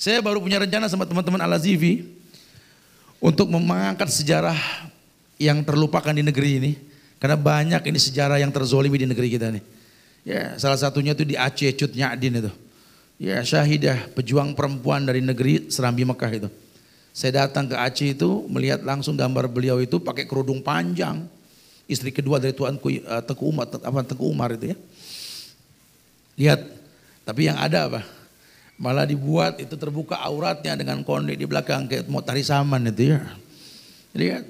Saya baru punya rencana sama teman-teman al Azizi untuk memangkat sejarah yang terlupakan di negeri ini. Karena banyak ini sejarah yang terzolimi di negeri kita nih. Ya, salah satunya itu di Aceh Cut Nyadin itu. Ya, Syahidah, pejuang perempuan dari negeri Serambi Mekah itu. Saya datang ke Aceh itu melihat langsung gambar beliau itu pakai kerudung panjang. Istri kedua dari Tuan eh, Tengku Umar, apa teku Umar itu ya. Lihat, tapi yang ada apa? Malah dibuat itu terbuka auratnya dengan konde di belakang kayak mau tari saman itu ya. Lihat.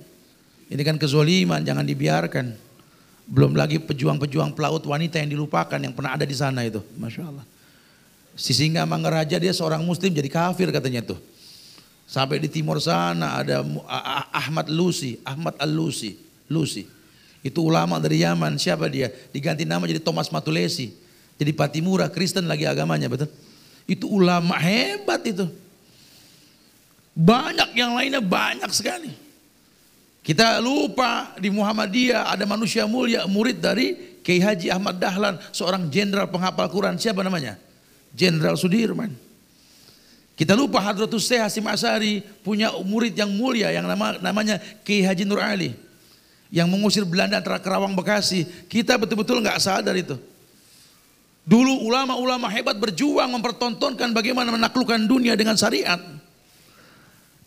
Ini kan kezoliman, jangan dibiarkan. Belum lagi pejuang-pejuang pelaut wanita yang dilupakan yang pernah ada di sana itu. Masya Allah. Si Singa Mangeraja dia seorang muslim jadi kafir katanya tuh. Sampai di timur sana ada Ahmad Lusi, Ahmad Al-Lusi, Lusi. Itu ulama dari Yaman, siapa dia? Diganti nama jadi Thomas Matulesi. Jadi Patimura, Kristen lagi agamanya, betul? Itu ulama hebat itu. Banyak yang lainnya banyak sekali. Kita lupa di Muhammadiyah ada manusia mulia murid dari Kiai Haji Ahmad Dahlan, seorang jenderal penghafal Quran. Siapa namanya? Jenderal Sudirman. Kita lupa Hadratus Syekh Hasim Asari punya murid yang mulia yang nama, namanya Kiai Haji Nur Ali yang mengusir Belanda antara Kerawang Bekasi. Kita betul-betul nggak sadar itu. Dulu ulama-ulama hebat berjuang mempertontonkan bagaimana menaklukkan dunia dengan syariat.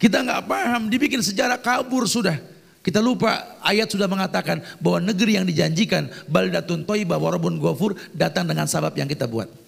Kita nggak paham, dibikin sejarah kabur sudah. Kita lupa ayat sudah mengatakan bahwa negeri yang dijanjikan baldatun toibah warabun gofur datang dengan sabab yang kita buat.